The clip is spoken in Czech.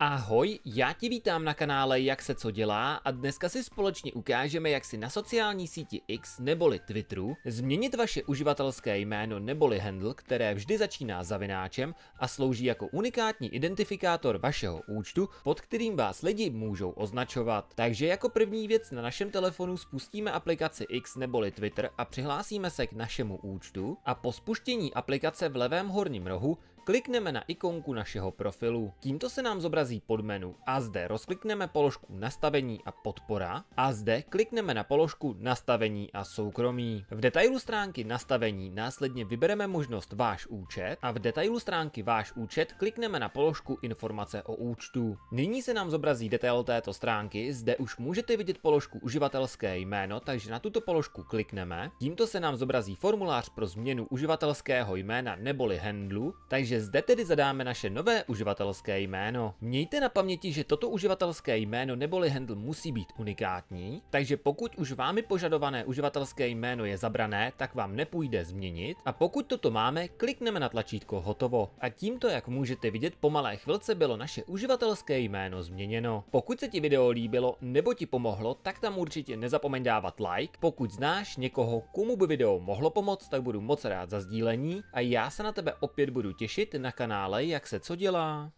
Ahoj, já ti vítám na kanále Jak se co dělá a dneska si společně ukážeme, jak si na sociální síti X neboli Twitteru změnit vaše uživatelské jméno neboli handle, které vždy začíná zavináčem a slouží jako unikátní identifikátor vašeho účtu, pod kterým vás lidi můžou označovat. Takže jako první věc na našem telefonu spustíme aplikaci X neboli Twitter a přihlásíme se k našemu účtu a po spuštění aplikace v levém horním rohu klikneme na ikonku našeho profilu. Tímto se nám zobrazí podmenu a zde rozklikneme položku nastavení a podpora a zde klikneme na položku nastavení a soukromí. V detailu stránky nastavení následně vybereme možnost váš účet a v detailu stránky váš účet klikneme na položku informace o účtu. Nyní se nám zobrazí detail této stránky, zde už můžete vidět položku uživatelské jméno, takže na tuto položku klikneme. Tímto se nám zobrazí formulář pro změnu uživatelského jména neboli handlu, takže zde tedy zadáme naše nové uživatelské jméno. Mějte na paměti, že toto uživatelské jméno neboli handle musí být unikátní, takže pokud už vámi požadované uživatelské jméno je zabrané, tak vám nepůjde změnit a pokud toto máme, klikneme na tlačítko hotovo. A tímto, jak můžete vidět, po malé chvilce bylo naše uživatelské jméno změněno. Pokud se ti video líbilo nebo ti pomohlo, tak tam určitě nezapomeň dávat like. Pokud znáš někoho, komu by video mohlo pomoct, tak budu moc rád za sdílení a já se na tebe opět budu těšit na kanále Jak se co dělá.